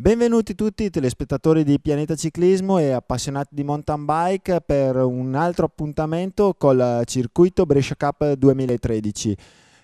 Benvenuti tutti telespettatori di Pianeta Ciclismo e appassionati di mountain bike per un altro appuntamento col circuito Brescia Cup 2013.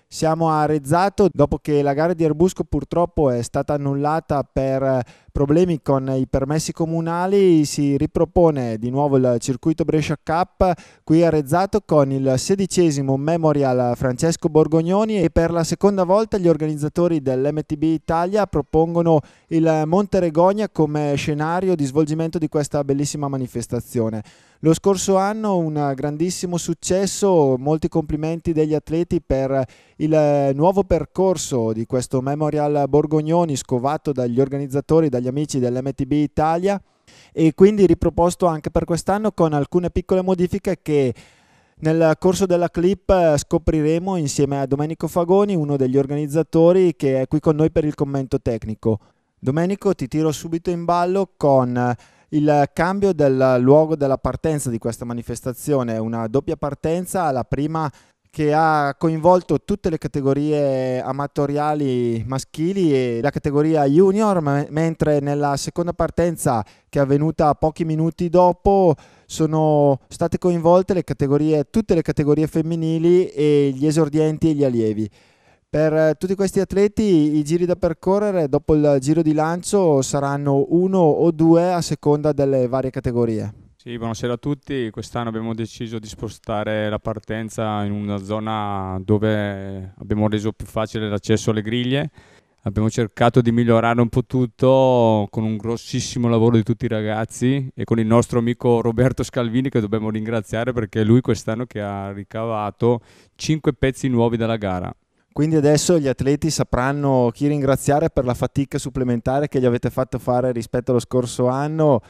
Siamo a Rezzato dopo che la gara di Arbusco purtroppo è stata annullata per problemi con i permessi comunali si ripropone di nuovo il circuito Brescia Cup qui a Rezzato con il sedicesimo Memorial Francesco Borgognoni e per la seconda volta gli organizzatori dell'MTB Italia propongono il Monte Regogna come scenario di svolgimento di questa bellissima manifestazione. Lo scorso anno un grandissimo successo, molti complimenti degli atleti per il nuovo percorso di questo Memorial Borgognoni scovato dagli organizzatori, dagli agli amici dell'MTB Italia e quindi riproposto anche per quest'anno con alcune piccole modifiche che nel corso della clip eh, scopriremo insieme a Domenico Fagoni, uno degli organizzatori che è qui con noi per il commento tecnico. Domenico, ti tiro subito in ballo con eh, il cambio del luogo della partenza di questa manifestazione, una doppia partenza, la prima che ha coinvolto tutte le categorie amatoriali maschili e la categoria junior, ma- mentre nella seconda partenza che è avvenuta pochi minuti dopo sono state coinvolte le categorie, tutte le categorie femminili e gli esordienti e gli allievi. Per tutti questi atleti i giri da percorrere dopo il giro di lancio saranno uno o due a seconda delle varie categorie. Sì, buonasera a tutti. Quest'anno abbiamo deciso di spostare la partenza in una zona dove abbiamo reso più facile l'accesso alle griglie. Abbiamo cercato di migliorare un po' tutto con un grossissimo lavoro di tutti i ragazzi e con il nostro amico Roberto Scalvini che dobbiamo ringraziare perché è lui quest'anno che ha ricavato 5 pezzi nuovi dalla gara. Quindi adesso gli atleti sapranno chi ringraziare per la fatica supplementare che gli avete fatto fare rispetto allo scorso anno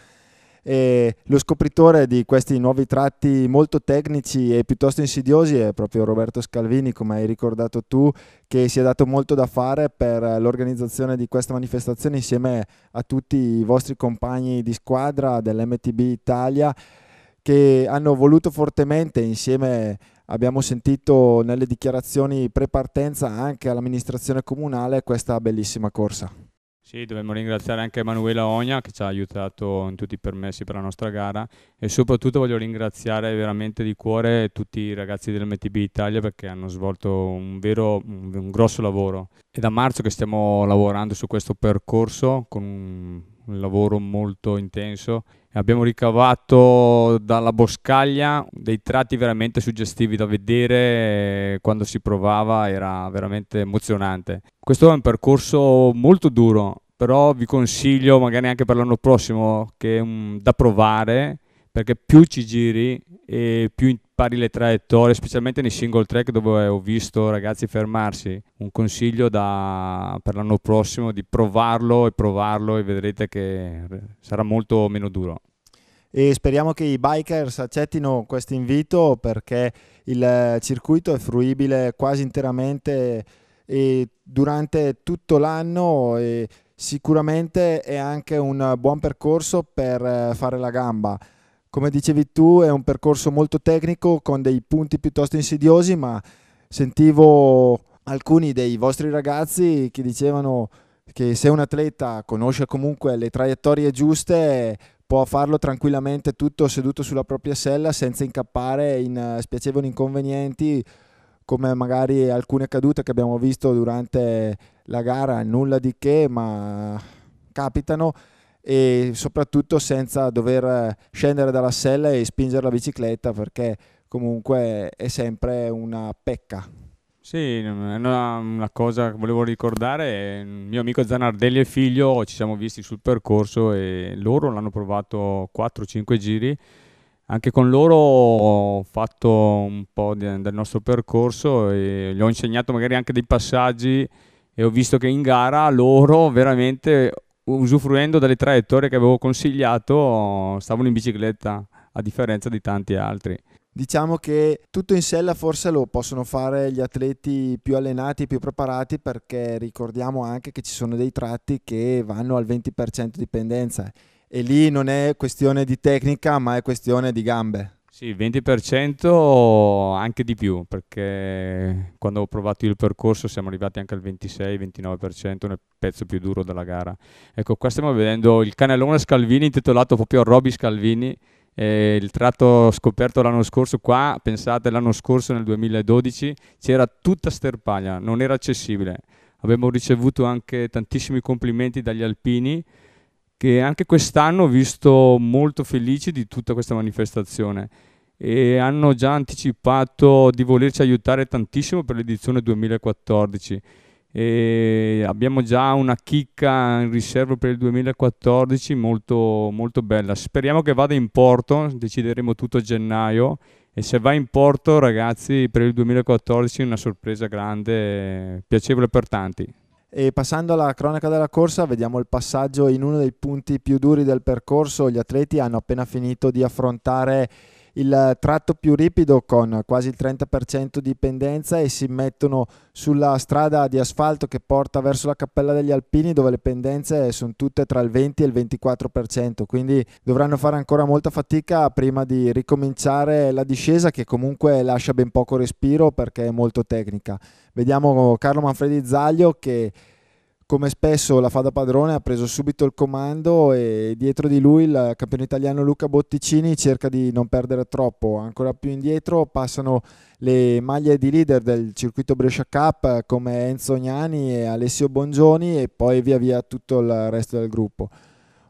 e lo scopritore di questi nuovi tratti molto tecnici e piuttosto insidiosi è proprio Roberto Scalvini, come hai ricordato tu, che si è dato molto da fare per l'organizzazione di questa manifestazione insieme a tutti i vostri compagni di squadra dell'MTB Italia che hanno voluto fortemente insieme abbiamo sentito nelle dichiarazioni pre-partenza anche all'amministrazione comunale questa bellissima corsa. Sì, dobbiamo ringraziare anche Emanuela Ogna che ci ha aiutato in tutti i permessi per la nostra gara e soprattutto voglio ringraziare veramente di cuore tutti i ragazzi dell'MTB Italia perché hanno svolto un vero, un, un grosso lavoro. È da marzo che stiamo lavorando su questo percorso con un, un lavoro molto intenso abbiamo ricavato dalla boscaglia dei tratti veramente suggestivi da vedere eh, quando si provava, era veramente emozionante. Questo è un percorso molto duro, però vi consiglio magari anche per l'anno prossimo che è um, da provare perché più ci giri e più impari le traiettorie, specialmente nei single track dove ho visto ragazzi fermarsi. Un consiglio da, per l'anno prossimo di provarlo e provarlo e vedrete che sarà molto meno duro. E speriamo che i bikers accettino questo invito perché il circuito è fruibile quasi interamente e durante tutto l'anno e sicuramente è anche un buon percorso per fare la gamba come dicevi tu è un percorso molto tecnico con dei punti piuttosto insidiosi, ma sentivo alcuni dei vostri ragazzi che dicevano che se un atleta conosce comunque le traiettorie giuste può farlo tranquillamente tutto seduto sulla propria sella senza incappare in eh, spiacevoli inconvenienti come magari alcune cadute che abbiamo visto durante la gara, nulla di che, ma capitano e soprattutto senza dover eh, scendere dalla sella e spingere la bicicletta perché comunque è sempre una pecca. Sì, una, una cosa che volevo ricordare, il mio amico Zanardelli e figlio ci siamo visti sul percorso e loro l'hanno provato 4-5 giri, anche con loro ho fatto un po' di, del nostro percorso e gli ho insegnato magari anche dei passaggi e ho visto che in gara loro veramente usufruendo delle traiettorie che avevo consigliato, stavano in bicicletta a differenza di tanti altri. Diciamo che tutto in sella forse lo possono fare gli atleti più allenati, più preparati, perché ricordiamo anche che ci sono dei tratti che vanno al 20% di pendenza e lì non è questione di tecnica, ma è questione di gambe. Sì, 20% anche di più, perché quando ho provato il percorso siamo arrivati anche al 26-29% nel pezzo più duro della gara. Ecco, qua stiamo vedendo il canalone Scalvini intitolato proprio a Roby Scalvini, eh, il tratto scoperto l'anno scorso qua, pensate l'anno scorso nel 2012 c'era tutta sterpaglia, non era accessibile. Abbiamo ricevuto anche tantissimi complimenti dagli alpini che anche quest'anno ho visto molto felici di tutta questa manifestazione e hanno già anticipato di volerci aiutare tantissimo per l'edizione 2014. E abbiamo già una chicca in riserva per il 2014 molto, molto bella. Speriamo che vada in porto, decideremo tutto a gennaio e se va in porto ragazzi per il 2014 una sorpresa grande, piacevole per tanti. E passando alla cronaca della corsa, vediamo il passaggio in uno dei punti più duri del percorso. Gli atleti hanno appena finito di affrontare il tratto più ripido con quasi il 30% di pendenza e si mettono sulla strada di asfalto che porta verso la Cappella degli Alpini dove le pendenze sono tutte tra il 20 e il 24%, quindi dovranno fare ancora molta fatica prima di ricominciare la discesa che comunque lascia ben poco respiro perché è molto tecnica. Vediamo Carlo Manfredi Zaglio che come spesso la fa da padrone, ha preso subito il comando e dietro di lui il campione italiano Luca Botticini cerca di non perdere troppo. Ancora più indietro passano le maglie di leader del circuito Brescia Cup come Enzo Gnani e Alessio Bongioni e poi via via tutto il resto del gruppo.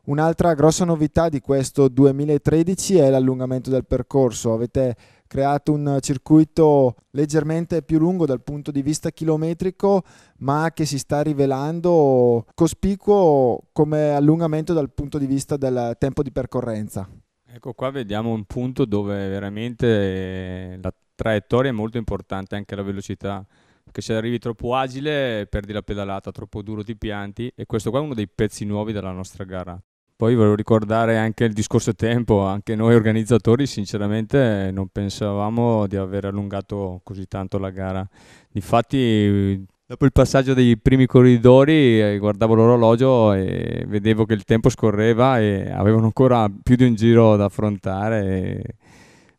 Un'altra grossa novità di questo 2013 è l'allungamento del percorso. Avete creato un circuito leggermente più lungo dal punto di vista chilometrico, ma che si sta rivelando cospicuo come allungamento dal punto di vista del tempo di percorrenza. Ecco qua vediamo un punto dove veramente la traiettoria è molto importante, anche la velocità, perché se arrivi troppo agile perdi la pedalata, troppo duro ti pianti e questo qua è uno dei pezzi nuovi della nostra gara. Poi volevo ricordare anche il discorso tempo, anche noi organizzatori sinceramente non pensavamo di aver allungato così tanto la gara. Infatti dopo il passaggio dei primi corridori eh, guardavo l'orologio e vedevo che il tempo scorreva e avevano ancora più di un giro da affrontare.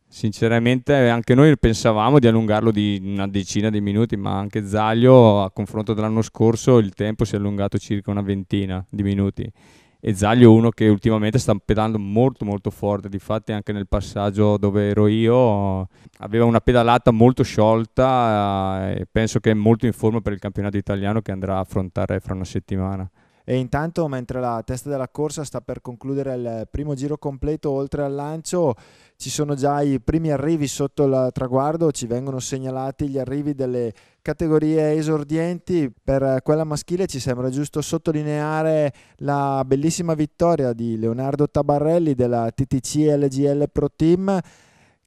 Sinceramente anche noi pensavamo di allungarlo di una decina di minuti, ma anche Zaglio a confronto dell'anno scorso il tempo si è allungato circa una ventina di minuti e Zaglio uno che ultimamente sta pedalando molto molto forte, difatti anche nel passaggio dove ero io aveva una pedalata molto sciolta eh, e penso che è molto in forma per il campionato italiano che andrà a affrontare fra una settimana. E intanto mentre la testa della corsa sta per concludere il primo giro completo oltre al lancio, ci sono già i primi arrivi sotto il traguardo, ci vengono segnalati gli arrivi delle categorie esordienti. Per quella maschile ci sembra giusto sottolineare la bellissima vittoria di Leonardo Tabarrelli della TTC LGL Pro Team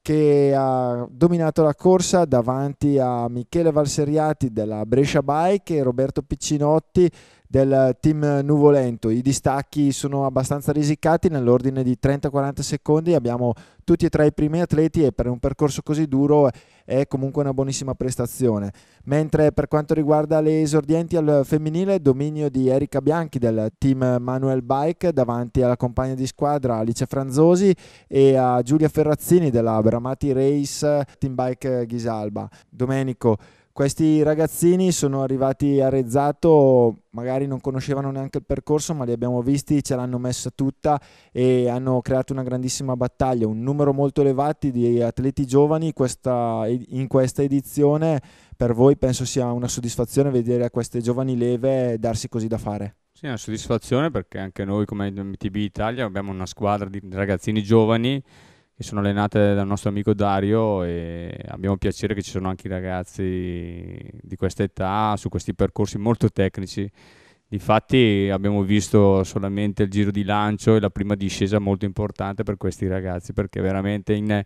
che ha dominato la corsa davanti a Michele Valseriati della Brescia Bike e Roberto Piccinotti del team nuvolento. I distacchi sono abbastanza risicati nell'ordine di 30-40 secondi. Abbiamo tutti e tre i primi atleti e per un percorso così duro è comunque una buonissima prestazione. Mentre per quanto riguarda le esordienti al femminile, dominio di Erika Bianchi del team Manuel Bike davanti alla compagna di squadra Alice Franzosi e a Giulia Ferrazzini della Bramati Race Team Bike Ghisalba. Domenico questi ragazzini sono arrivati a Rezzato, magari non conoscevano neanche il percorso, ma li abbiamo visti, ce l'hanno messa tutta e hanno creato una grandissima battaglia, un numero molto elevato di atleti giovani questa, in questa edizione. Per voi penso sia una soddisfazione vedere a queste giovani leve darsi così da fare. Sì, è una soddisfazione perché anche noi come MTB Italia abbiamo una squadra di ragazzini giovani e sono allenate dal nostro amico Dario e abbiamo piacere che ci sono anche i ragazzi di questa età su questi percorsi molto tecnici. Infatti abbiamo visto solamente il giro di lancio e la prima discesa molto importante per questi ragazzi perché veramente in,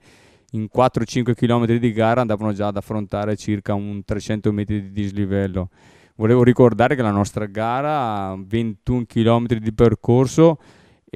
in 4-5 km di gara andavano già ad affrontare circa un 300 metri di dislivello. Volevo ricordare che la nostra gara 21 km di percorso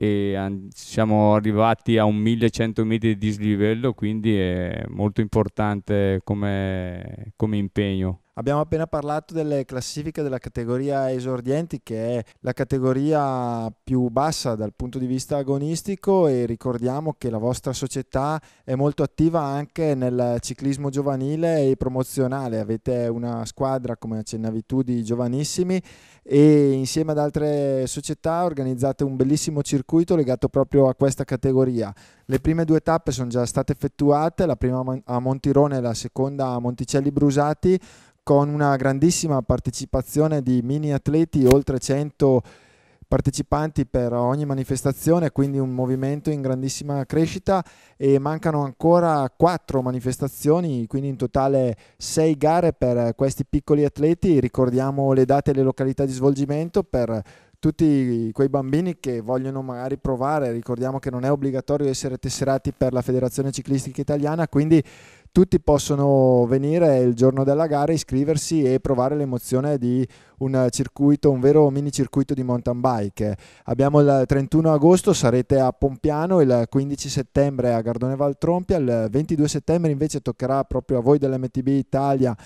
e siamo arrivati a un 1100 metri di dislivello, quindi è molto importante come, come impegno. Abbiamo appena parlato delle classifiche della categoria esordienti, che è la categoria più bassa dal punto di vista agonistico e ricordiamo che la vostra società è molto attiva anche nel ciclismo giovanile e promozionale. Avete una squadra, come accennavi tu, di giovanissimi e insieme ad altre società organizzate un bellissimo circuito legato proprio a questa categoria. Le prime due tappe sono già state effettuate, la prima a Montirone e la seconda a Monticelli Brusati con una grandissima partecipazione di mini atleti, oltre 100 partecipanti per ogni manifestazione, quindi un movimento in grandissima crescita e mancano ancora 4 manifestazioni, quindi in totale 6 gare per questi piccoli atleti. Ricordiamo le date e le località di svolgimento per tutti quei bambini che vogliono magari provare, ricordiamo che non è obbligatorio essere tesserati per la Federazione Ciclistica Italiana, quindi tutti possono venire il giorno della gara, iscriversi e provare l'emozione di un circuito, un vero mini circuito di mountain bike. Abbiamo il 31 agosto, sarete a Pompiano, il 15 settembre a Gardone Valtrompia, il 22 settembre invece toccherà proprio a voi dell'MTB Italia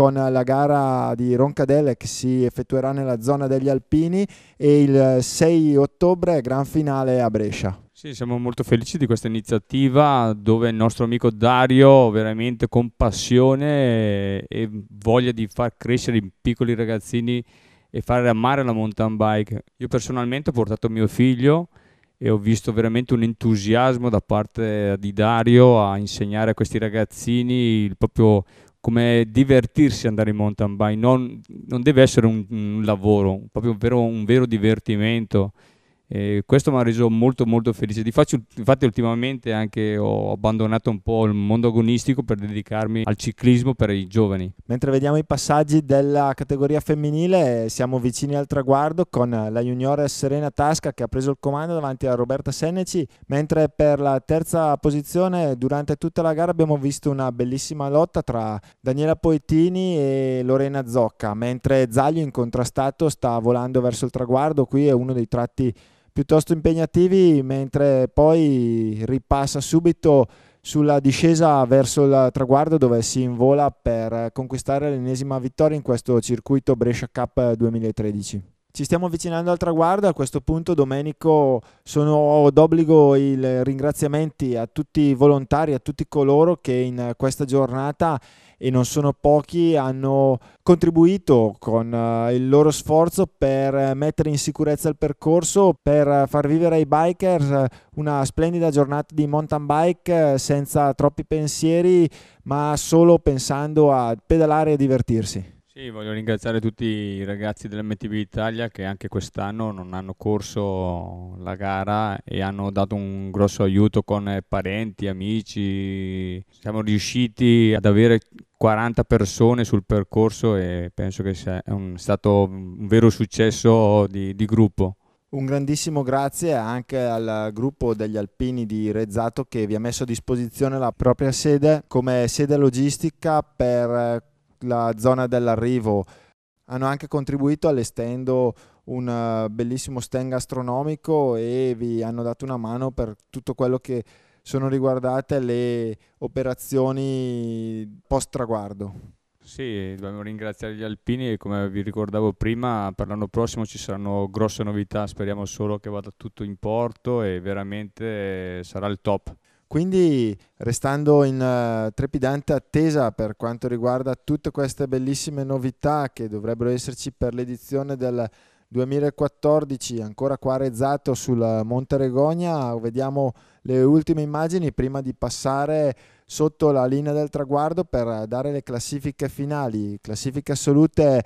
con la gara di Roncadelle che si effettuerà nella zona degli Alpini e il 6 ottobre gran finale a Brescia. Sì, siamo molto felici di questa iniziativa dove il nostro amico Dario veramente con passione e voglia di far crescere i piccoli ragazzini e fare amare la mountain bike. Io personalmente ho portato mio figlio e ho visto veramente un entusiasmo da parte di Dario a insegnare a questi ragazzini il proprio come divertirsi andare in mountain bike, non, non deve essere un, un lavoro, proprio un vero, un vero divertimento e questo mi ha reso molto molto felice. Di faccio, infatti ultimamente anche ho abbandonato un po' il mondo agonistico per dedicarmi al ciclismo per i giovani. Mentre vediamo i passaggi della categoria femminile siamo vicini al traguardo con la juniore Serena Tasca che ha preso il comando davanti a Roberta Senneci, mentre per la terza posizione durante tutta la gara abbiamo visto una bellissima lotta tra Daniela Poettini e Lorena Zocca, mentre Zaglio incontrastato sta volando verso il traguardo, qui è uno dei tratti piuttosto impegnativi, mentre poi ripassa subito sulla discesa verso il traguardo dove si invola per conquistare l'ennesima vittoria in questo circuito Brescia Cup 2013. Ci stiamo avvicinando al traguardo, a questo punto Domenico sono d'obbligo i ringraziamenti a tutti i volontari, a tutti coloro che in questa giornata e non sono pochi hanno contribuito con eh, il loro sforzo per mettere in sicurezza il percorso, per far vivere ai bikers una splendida giornata di mountain bike senza troppi pensieri, ma solo pensando a pedalare e divertirsi. Sì, voglio ringraziare tutti i ragazzi dell'MTB Italia che anche quest'anno non hanno corso la gara e hanno dato un grosso aiuto con eh, parenti, amici. Siamo riusciti ad avere 40 persone sul percorso e penso che sia un, stato un vero successo di, di gruppo. Un grandissimo grazie anche al gruppo degli alpini di Rezzato che vi ha messo a disposizione la propria sede come sede logistica per la zona dell'arrivo, hanno anche contribuito allestendo un eh, bellissimo stand astronomico e vi hanno dato una mano per tutto quello che sono riguardate le operazioni post traguardo. Sì, dobbiamo ringraziare gli alpini e come vi ricordavo prima, per l'anno prossimo ci saranno grosse novità, speriamo solo che vada tutto in porto e veramente sarà il top. Quindi restando in uh, trepidante attesa per quanto riguarda tutte queste bellissime novità che dovrebbero esserci per l'edizione del 2014 ancora qua rezzato sul Monte Regogna, vediamo le ultime immagini prima di passare sotto la linea del traguardo per dare le classifiche finali, classifiche assolute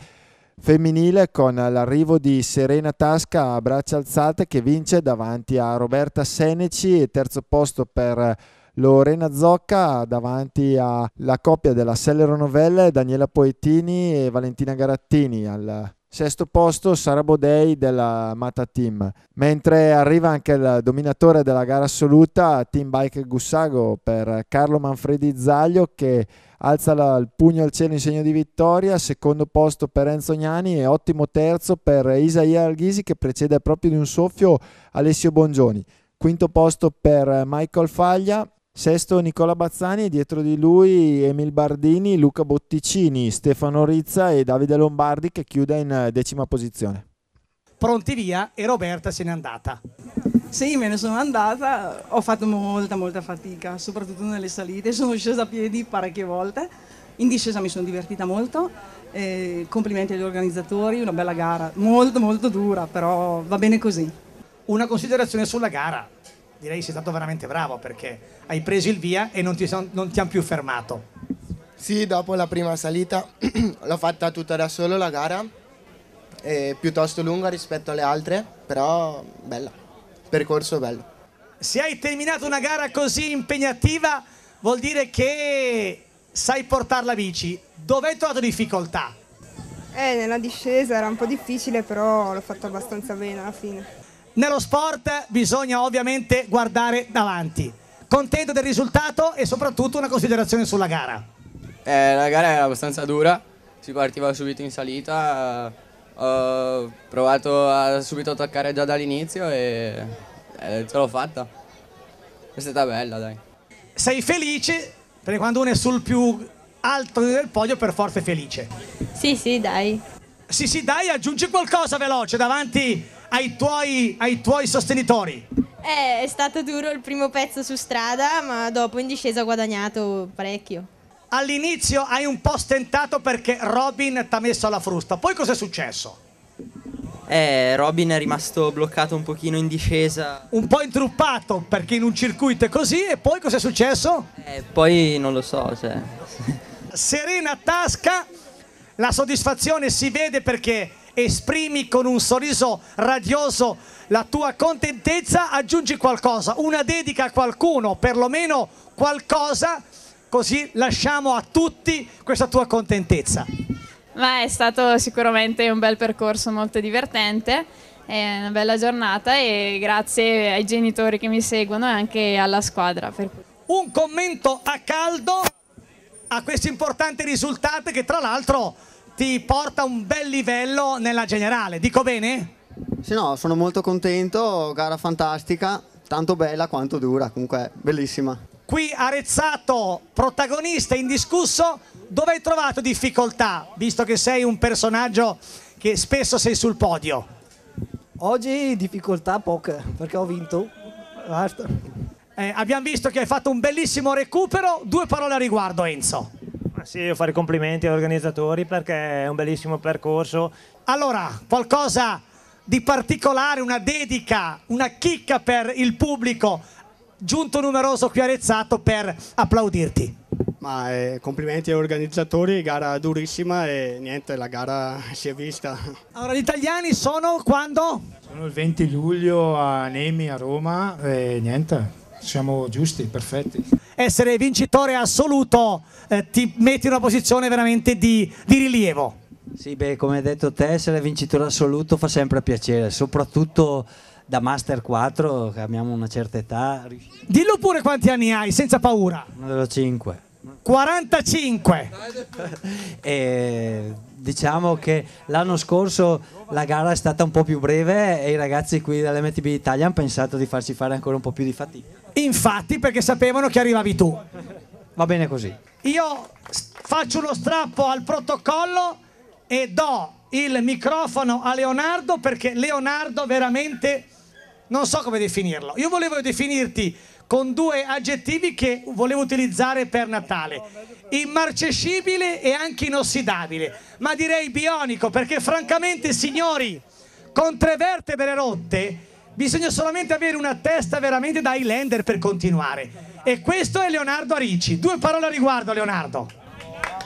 femminile con l'arrivo di Serena Tasca a braccia alzate che vince davanti a Roberta Seneci e terzo posto per Lorena Zocca davanti alla coppia della Sellero Novelle Daniela Poetini e Valentina Garattini al sesto posto Sara Bodei della Mata Team mentre arriva anche il dominatore della gara assoluta Team Bike Gussago per Carlo Manfredi Zaglio che alza la, il pugno al cielo in segno di vittoria, secondo posto per Enzo Gnani e ottimo terzo per Isaia Alghisi che precede proprio di un soffio Alessio Bongioni. Quinto posto per Michael Faglia, sesto Nicola Bazzani, dietro di lui Emil Bardini, Luca Botticini, Stefano Rizza e Davide Lombardi che chiude in decima posizione. Pronti via e Roberta se n'è andata. Sì, me ne sono andata, ho fatto molta molta fatica, soprattutto nelle salite, sono scesa a piedi parecchie volte, in discesa mi sono divertita molto, eh, complimenti agli organizzatori, una bella gara, molto molto dura, però va bene così. Una considerazione sulla gara, direi sei stato veramente bravo perché hai preso il via e non ti, son, non ti hanno più fermato. Sì, dopo la prima salita l'ho fatta tutta da solo la gara, eh, piuttosto lunga rispetto alle altre, però bella percorso bello. Se hai terminato una gara così impegnativa vuol dire che sai portare la bici. Dove hai trovato difficoltà? Eh, nella discesa era un po' difficile, però l'ho fatto abbastanza bene alla fine. Nello sport bisogna ovviamente guardare davanti. Contento del risultato e soprattutto una considerazione sulla gara. Eh, la gara era abbastanza dura, si partiva subito in salita, ho provato a subito attaccare già dall'inizio e, e ce l'ho fatta. Questa È stata bella, dai. Sei felice? Perché quando uno è sul più alto del podio per forza è felice. Sì, sì, dai. Sì, sì, dai, aggiungi qualcosa veloce davanti ai tuoi, ai tuoi sostenitori. Eh, è stato duro il primo pezzo su strada, ma dopo in discesa ho guadagnato parecchio all'inizio hai un po' stentato perché Robin ti ha messo alla frusta, poi cos'è successo? Eh, Robin è rimasto bloccato un pochino in discesa. Un po' intruppato perché in un circuito è così e poi cos'è successo? Eh, poi non lo so. Cioè. Serena Tasca, la soddisfazione si vede perché esprimi con un sorriso radioso la tua contentezza, aggiungi qualcosa, una dedica a qualcuno, perlomeno qualcosa così lasciamo a tutti questa tua contentezza. Ma è stato sicuramente un bel percorso molto divertente, è una bella giornata e grazie ai genitori che mi seguono e anche alla squadra. Un commento a caldo a questo importante risultato che tra l'altro ti porta a un bel livello nella generale, dico bene? Sì, no, sono molto contento, gara fantastica, tanto bella quanto dura, comunque bellissima qui Arezzato, protagonista indiscusso, dove hai trovato difficoltà, visto che sei un personaggio che spesso sei sul podio? Oggi difficoltà poche, perché ho vinto. Eh, abbiamo visto che hai fatto un bellissimo recupero, due parole a riguardo Enzo. Ma sì, io fare complimenti agli organizzatori perché è un bellissimo percorso. Allora, qualcosa di particolare, una dedica, una chicca per il pubblico giunto numeroso qui Arezzato per applaudirti. Ma eh, complimenti agli organizzatori, gara durissima e niente, la gara si è vista. Allora, gli italiani sono quando? Sono il 20 luglio a Nemi a Roma e niente, siamo giusti, perfetti. Essere vincitore assoluto eh, ti mette in una posizione veramente di, di rilievo. Sì, beh, come hai detto te, essere vincitore assoluto fa sempre piacere, soprattutto da Master 4, che abbiamo una certa età. Dillo pure quanti anni hai, senza paura. Ne 5. 45. e diciamo che l'anno scorso la gara è stata un po' più breve e i ragazzi qui dell'MTB Italia hanno pensato di farci fare ancora un po' più di fatica. Infatti, perché sapevano che arrivavi tu. Va bene così. Io faccio uno strappo al protocollo e do il microfono a Leonardo perché Leonardo veramente non so come definirlo. Io volevo definirti con due aggettivi che volevo utilizzare per Natale. Immarcescibile e anche inossidabile, ma direi bionico perché francamente, signori, con tre vertebre rotte bisogna solamente avere una testa veramente da Highlander per continuare. E questo è Leonardo Arici. Due parole a riguardo, Leonardo.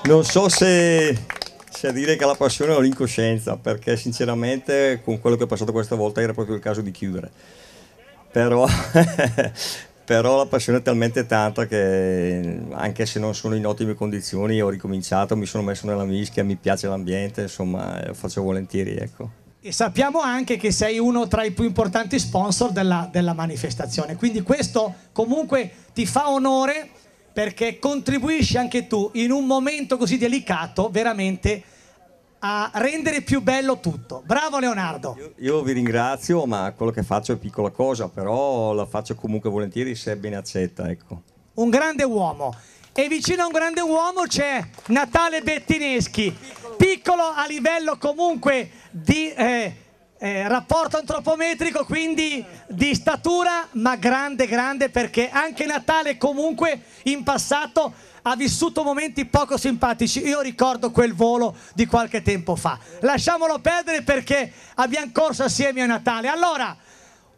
Non so se, se dire che la passione o l'incoscienza, perché sinceramente con quello che è passato questa volta era proprio il caso di chiudere però, però la passione è talmente tanta che anche se non sono in ottime condizioni ho ricominciato, mi sono messo nella mischia, mi piace l'ambiente, insomma lo faccio volentieri. Ecco. E sappiamo anche che sei uno tra i più importanti sponsor della, della manifestazione, quindi questo comunque ti fa onore perché contribuisci anche tu in un momento così delicato veramente a a rendere più bello tutto. Bravo Leonardo. Io, io, vi ringrazio, ma quello che faccio è piccola cosa, però la faccio comunque volentieri se ben accetta, ecco. Un grande uomo. E vicino a un grande uomo c'è Natale Bettineschi, piccolo a livello comunque di... Eh, eh, rapporto antropometrico quindi di statura ma grande grande perché anche Natale comunque in passato ha vissuto momenti poco simpatici io ricordo quel volo di qualche tempo fa lasciamolo perdere perché abbiamo corso assieme a Natale allora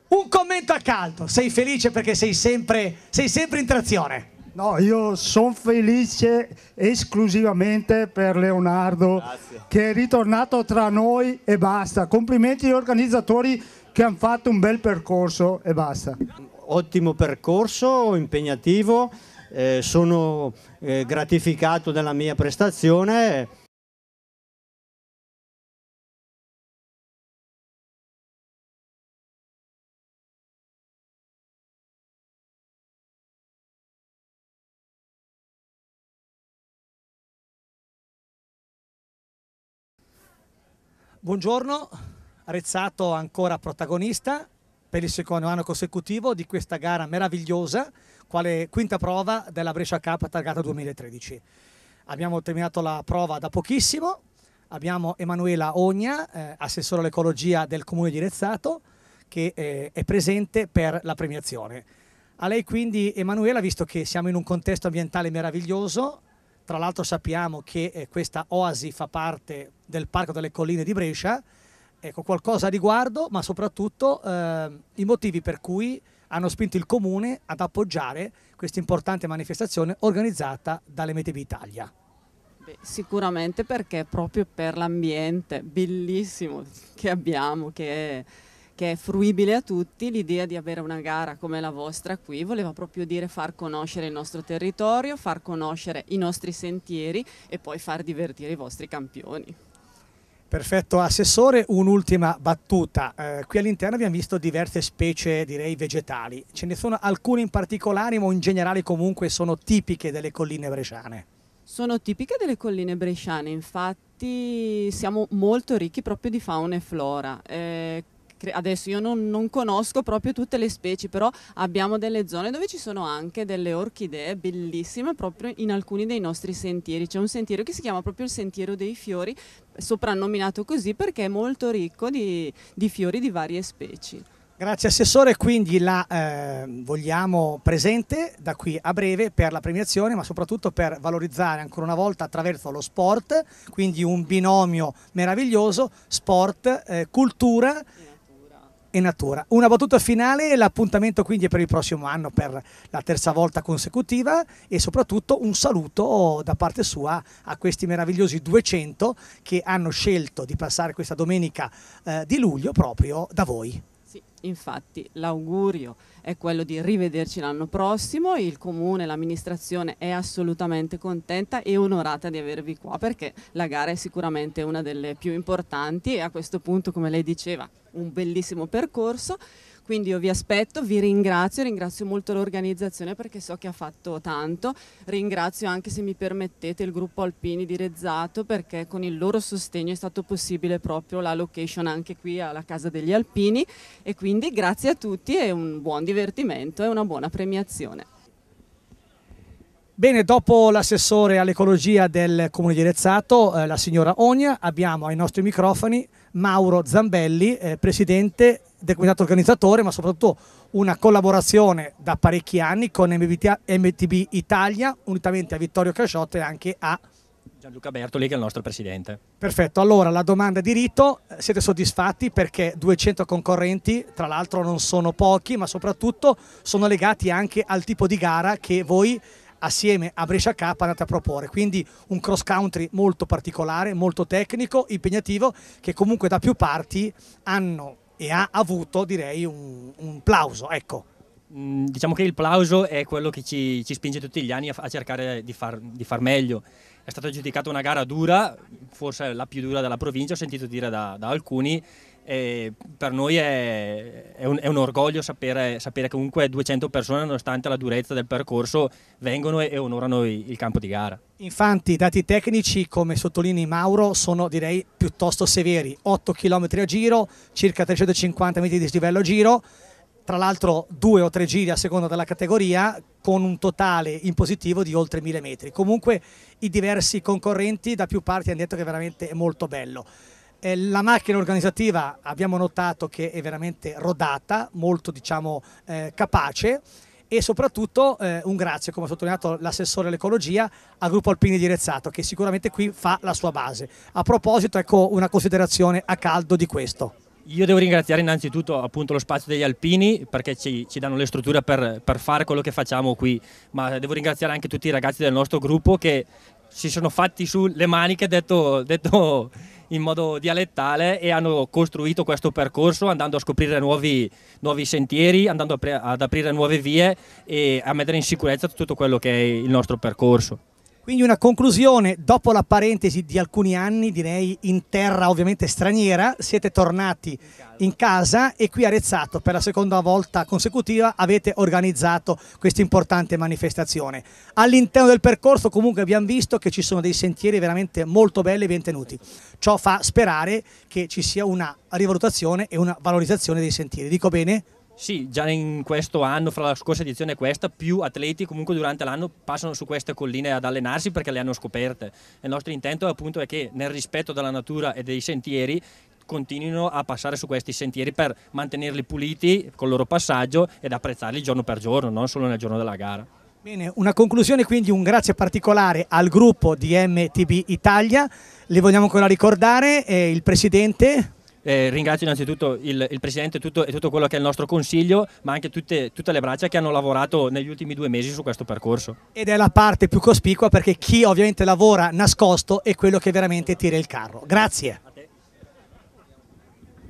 un commento a caldo sei felice perché sei sempre, sei sempre in trazione No, io sono felice esclusivamente per Leonardo Grazie. che è ritornato tra noi e basta. Complimenti agli organizzatori che hanno fatto un bel percorso e basta. Ottimo percorso, impegnativo, eh, sono eh, gratificato della mia prestazione Buongiorno, Rezzato ancora protagonista per il secondo anno consecutivo di questa gara meravigliosa, quale quinta prova della Brescia Cup targata 2013. Abbiamo terminato la prova da pochissimo, abbiamo Emanuela Ogna, eh, assessore all'ecologia del comune di Rezzato, che eh, è presente per la premiazione. A lei quindi Emanuela, visto che siamo in un contesto ambientale meraviglioso, tra l'altro sappiamo che eh, questa oasi fa parte del Parco delle Colline di Brescia. Ecco, qualcosa a riguardo, ma soprattutto eh, i motivi per cui hanno spinto il Comune ad appoggiare questa importante manifestazione organizzata dalle MTB Italia. Beh, sicuramente perché proprio per l'ambiente bellissimo che abbiamo, che è che è fruibile a tutti, l'idea di avere una gara come la vostra qui voleva proprio dire far conoscere il nostro territorio, far conoscere i nostri sentieri e poi far divertire i vostri campioni. Perfetto Assessore, un'ultima battuta. Eh, qui all'interno abbiamo visto diverse specie, direi, vegetali. Ce ne sono alcune in particolare, ma in generale comunque sono tipiche delle colline bresciane. Sono tipiche delle colline bresciane, infatti siamo molto ricchi proprio di fauna e flora. Eh, adesso io non, non, conosco proprio tutte le specie, però abbiamo delle zone dove ci sono anche delle orchidee bellissime proprio in alcuni dei nostri sentieri. C'è un sentiero che si chiama proprio il Sentiero dei Fiori, soprannominato così perché è molto ricco di, di fiori di varie specie. Grazie Assessore, quindi la eh, vogliamo presente da qui a breve per la premiazione ma soprattutto per valorizzare ancora una volta attraverso lo sport, quindi un binomio meraviglioso, sport, eh, cultura. Yeah e natura. Una battuta finale, e l'appuntamento quindi per il prossimo anno, per la terza volta consecutiva e soprattutto un saluto da parte sua a questi meravigliosi 200 che hanno scelto di passare questa domenica eh, di luglio proprio da voi. Infatti l'augurio è quello di rivederci l'anno prossimo, il comune, l'amministrazione è assolutamente contenta e onorata di avervi qua perché la gara è sicuramente una delle più importanti e a questo punto come lei diceva un bellissimo percorso quindi io vi aspetto, vi ringrazio, ringrazio molto l'organizzazione perché so che ha fatto tanto, ringrazio anche se mi permettete il gruppo Alpini di Rezzato perché con il loro sostegno è stato possibile proprio la location anche qui alla Casa degli Alpini e quindi grazie a tutti e un buon divertimento e una buona premiazione. Bene, dopo l'assessore all'ecologia del Comune di Rezzato, eh, la signora Ogna, abbiamo ai nostri microfoni Mauro Zambelli, eh, presidente del comitato organizzatore, ma soprattutto una collaborazione da parecchi anni con MTB Italia, unitamente a Vittorio Casciotto e anche a Gianluca Bertoli che è il nostro presidente. Perfetto, allora la domanda di rito, siete soddisfatti perché 200 concorrenti, tra l'altro non sono pochi, ma soprattutto sono legati anche al tipo di gara che voi assieme a Brescia K andate a proporre, quindi un cross country molto particolare, molto tecnico, impegnativo, che comunque da più parti hanno e ha avuto direi un, un plauso. Ecco. Mm, diciamo che il plauso è quello che ci, ci spinge tutti gli anni a, a cercare di far, di far meglio è stata giudicata una gara dura, forse la più dura della provincia, ho sentito dire da, da alcuni, e per noi è, è, un, è un, orgoglio sapere, sapere, che comunque 200 persone, nonostante la durezza del percorso, vengono e, e onorano il, il campo di gara. Infatti i dati tecnici, come sottolinei Mauro, sono direi piuttosto severi. 8 km a giro, circa 350 metri di slivello a giro, tra l'altro due o tre giri a seconda della categoria con un totale in positivo di oltre 1000 metri. Comunque i diversi concorrenti da più parti hanno detto che è veramente molto bello. Eh, la macchina organizzativa abbiamo notato che è veramente rodata, molto diciamo, eh, capace e soprattutto eh, un grazie, come ha sottolineato l'assessore all'ecologia, al gruppo Alpini di Rezzato che sicuramente qui fa la sua base. A proposito, ecco una considerazione a caldo di questo. Io devo ringraziare innanzitutto appunto, lo spazio degli alpini perché ci, ci danno le strutture per, per, fare quello che facciamo qui, ma devo ringraziare anche tutti i ragazzi del nostro gruppo che, si sono fatti sulle maniche, detto, detto in modo dialettale, e hanno costruito questo percorso andando a scoprire nuovi, nuovi sentieri, andando ad aprire nuove vie e a mettere in sicurezza tutto quello che è il nostro percorso. Quindi una conclusione, dopo la parentesi di alcuni anni, direi in terra ovviamente straniera, siete tornati in casa e qui a Rezzato per la seconda volta consecutiva avete organizzato questa importante manifestazione. All'interno del percorso comunque abbiamo visto che ci sono dei sentieri veramente molto belli e ben tenuti. Ciò fa sperare che ci sia una rivalutazione e una valorizzazione dei sentieri. Dico bene? Sì, già in questo anno, fra la scorsa edizione e questa, più atleti comunque durante l'anno passano su queste colline ad allenarsi perché le hanno scoperte. il nostro intento appunto è che nel rispetto della natura e dei sentieri continuino a passare su questi sentieri per mantenerli puliti col loro passaggio ed apprezzarli giorno per giorno, non solo nel giorno della gara. Bene, una conclusione quindi un grazie particolare al gruppo di MTB Italia, le vogliamo ancora ricordare, eh, il presidente eh, ringrazio innanzitutto il, il Presidente tutto, e tutto quello che è il nostro Consiglio, ma anche tutte, tutte, le braccia che hanno lavorato negli ultimi due mesi su questo percorso. Ed è la parte più cospicua perché chi ovviamente lavora nascosto è quello che veramente tira il carro. Grazie.